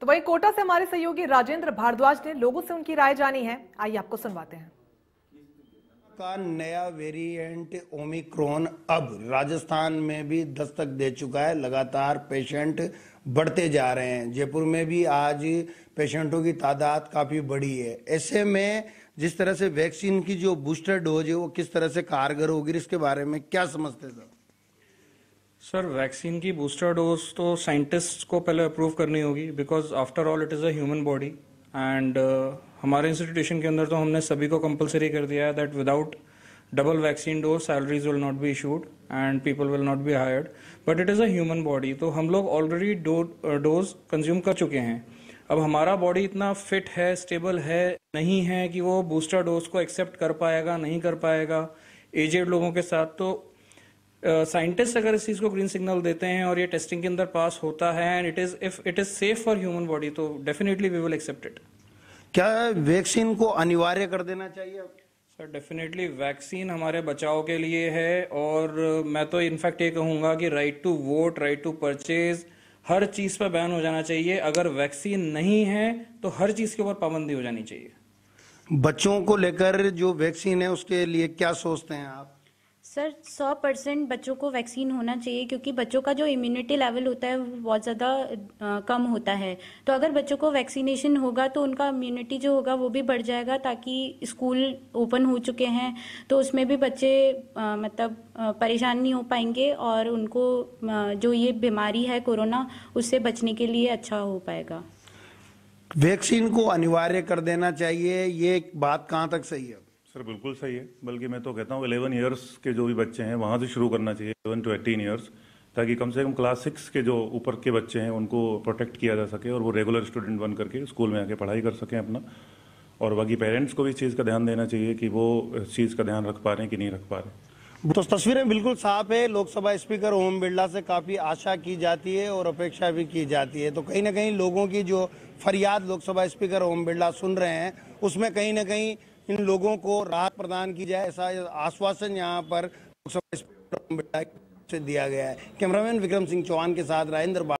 तो वही कोटा से हमारे सहयोगी राजेंद्र भारद्वाज ने लोगों से उनकी राय जानी है आइए आपको सुनवाते हैं का नया वेरिएंट ओमिक्रॉन अब राजस्थान में भी दस्तक दे चुका है लगातार पेशेंट बढ़ते जा रहे हैं जयपुर में भी आज पेशेंटों की तादाद काफ़ी बढ़ी है ऐसे में जिस तरह से वैक्सीन की जो बूस्टर डोज है वो किस तरह से कारगर होगी इसके बारे में क्या समझते हैं सर सर वैक्सीन की बूस्टर डोज तो साइंटिस्ट को पहले अप्रूव करनी होगी because after all it is a human body and हमारे इंस्टीट्यूशन के अंदर तो हमने सभी को कंपलसरी कर दिया है that without double vaccine dose salaries will not be issued and people will not be hired but it is a human body तो हम लोग ऑलरेडी डोज कंज्यूम कर चुके हैं अब हमारा बॉडी इतना फिट है स्टेबल है नहीं है कि वो बूस्टर डोज को एक्सेप्ट कर पाएगा नहीं कर पाएगा एजेड लोगों के साथ तो साइंटिस्ट अगर इस चीज़ को ग्रीन सिग्नल देते हैं और ये टेस्टिंग के अंदर पास होता है and it is if it is safe for human body तो definitely we will accept it क्या वैक्सीन को अनिवार्य कर देना चाहिए सर डेफिनेटली वैक्सीन हमारे बचाव के लिए है और मैं तो इनफैक्ट ये कहूँगा कि right to vote right to purchase हर चीज़ पर बैन हो जाना चाहिए अगर वैक्सीन नहीं है तो हर चीज़ के ऊपर पाबंदी हो जानी चाहिए बच्चों को लेकर जो वैक्सीन है उसके लिए क्या सोचते हैं आप सर सौ परसेंट बच्चों को वैक्सीन होना चाहिए क्योंकि बच्चों का जो इम्यूनिटी लेवल होता है वो बहुत ज़्यादा कम होता है तो अगर बच्चों को वैक्सीनेशन होगा तो उनका इम्यूनिटी जो होगा वो भी बढ़ जाएगा ताकि स्कूल ओपन हो चुके हैं तो उसमें भी बच्चे आ, मतलब परेशान नहीं हो पाएंगे और उनको आ, जो ये बीमारी है कोरोना उससे बचने के लिए अच्छा हो पाएगा वैक्सीन को अनिवार्य कर देना चाहिए ये बात कहाँ तक सही है सर बिल्कुल सही है बल्कि मैं तो कहता हूँ इलेवन ईयर्स के जो भी बच्चे हैं वहाँ से शुरू करना चाहिए इलेवन टू एटीन ईयर्स ताकि कम से कम क्लास सिक्स के जो ऊपर के बच्चे हैं उनको प्रोटेक्ट किया जा सके और वो रेगुलर स्टूडेंट बन करके स्कूल में आके पढ़ाई कर सकें अपना और बाकी पेरेंट्स को भी इस चीज़ का ध्यान देना चाहिए कि वो इस चीज़ का ध्यान रख पा रहे हैं कि नहीं रख पा रहे तो तस्वीरें बिल्कुल साफ है लोकसभा स्पीकर ओम बिरला से काफ़ी आशा की जाती है और अपेक्षा भी की जाती है तो कहीं ना कहीं लोगों की जो फरियाद लोकसभा स्पीकर ओम बिरला सुन रहे हैं उसमें कहीं ना कहीं इन लोगों को राहत प्रदान की जाए ऐसा आश्वासन यहाँ पर से दिया गया है कैमरामैन विक्रम सिंह चौहान के साथ राजेंद्र